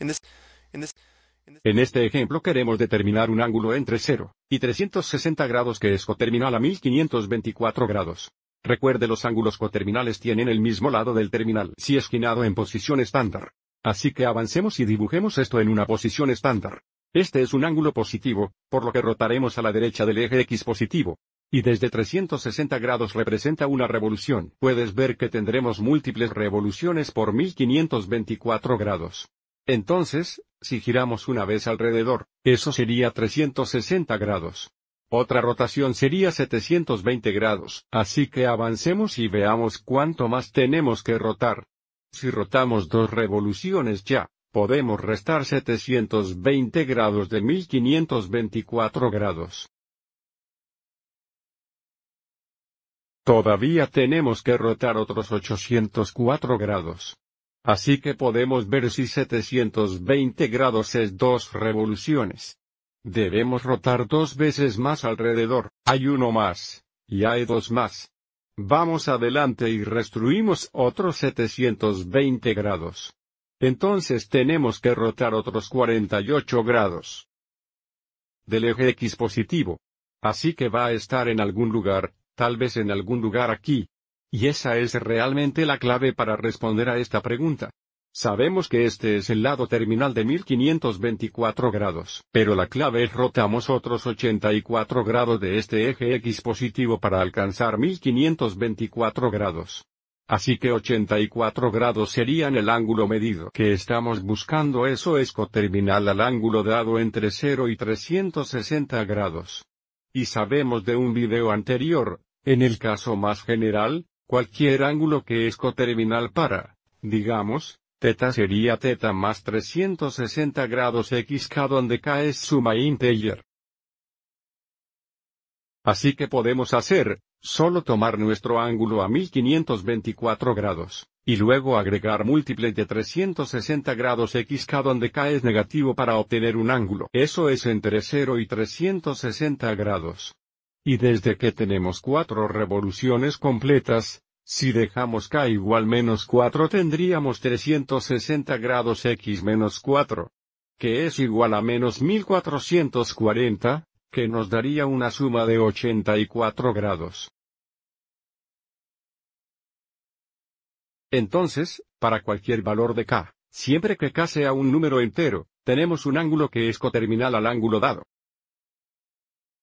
En este ejemplo queremos determinar un ángulo entre 0 y 360 grados que es coterminal a 1524 grados. Recuerde los ángulos coterminales tienen el mismo lado del terminal si esquinado en posición estándar. Así que avancemos y dibujemos esto en una posición estándar. Este es un ángulo positivo, por lo que rotaremos a la derecha del eje X positivo. Y desde 360 grados representa una revolución. Puedes ver que tendremos múltiples revoluciones por 1524 grados. Entonces, si giramos una vez alrededor, eso sería 360 grados. Otra rotación sería 720 grados, así que avancemos y veamos cuánto más tenemos que rotar. Si rotamos dos revoluciones ya, podemos restar 720 grados de 1524 grados. Todavía tenemos que rotar otros 804 grados. Así que podemos ver si 720 grados es dos revoluciones. Debemos rotar dos veces más alrededor, hay uno más, y hay dos más. Vamos adelante y restruimos otros 720 grados. Entonces tenemos que rotar otros 48 grados del eje X positivo. Así que va a estar en algún lugar, tal vez en algún lugar aquí, y esa es realmente la clave para responder a esta pregunta. Sabemos que este es el lado terminal de 1524 grados, pero la clave es rotamos otros 84 grados de este eje X positivo para alcanzar 1524 grados. Así que 84 grados serían el ángulo medido que estamos buscando eso es coterminal al ángulo dado entre 0 y 360 grados. Y sabemos de un video anterior, en el caso más general, Cualquier ángulo que es coterminal para, digamos, Teta sería teta más 360 grados xk donde k es suma integer. Así que podemos hacer, solo tomar nuestro ángulo a 1524 grados, y luego agregar múltiples de 360 grados xk donde k es negativo para obtener un ángulo. Eso es entre 0 y 360 grados. Y desde que tenemos cuatro revoluciones completas, si dejamos k igual menos 4 tendríamos 360 grados x menos 4, que es igual a menos 1440, que nos daría una suma de 84 grados. Entonces, para cualquier valor de k, siempre que k sea un número entero, tenemos un ángulo que es coterminal al ángulo dado.